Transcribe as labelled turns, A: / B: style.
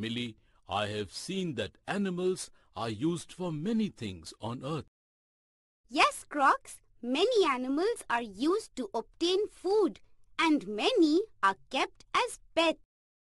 A: Millie, I have seen that animals are used for many things on earth.
B: Yes, Crocs. Many animals are used to obtain food and many are kept as pets.